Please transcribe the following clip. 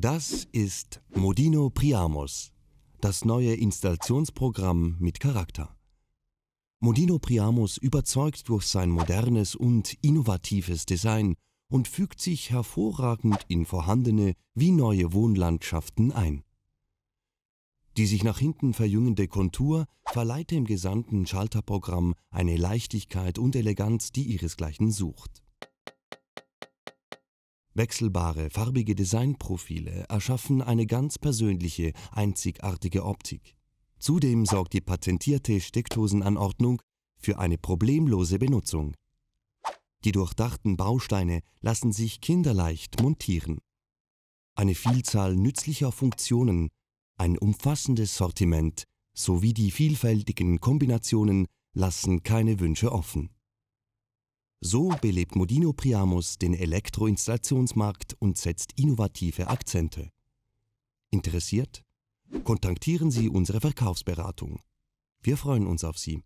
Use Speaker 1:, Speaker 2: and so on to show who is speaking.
Speaker 1: Das ist Modino Priamos, das neue Installationsprogramm mit Charakter. Modino Priamos überzeugt durch sein modernes und innovatives Design und fügt sich hervorragend in vorhandene wie neue Wohnlandschaften ein. Die sich nach hinten verjüngende Kontur verleiht dem gesamten Schalterprogramm eine Leichtigkeit und Eleganz, die ihresgleichen sucht. Wechselbare, farbige Designprofile erschaffen eine ganz persönliche, einzigartige Optik. Zudem sorgt die patentierte Steckdosenanordnung für eine problemlose Benutzung. Die durchdachten Bausteine lassen sich kinderleicht montieren. Eine Vielzahl nützlicher Funktionen, ein umfassendes Sortiment sowie die vielfältigen Kombinationen lassen keine Wünsche offen. So belebt Modino Priamus den Elektroinstallationsmarkt und setzt innovative Akzente. Interessiert? Kontaktieren Sie unsere Verkaufsberatung.
Speaker 2: Wir freuen uns auf Sie.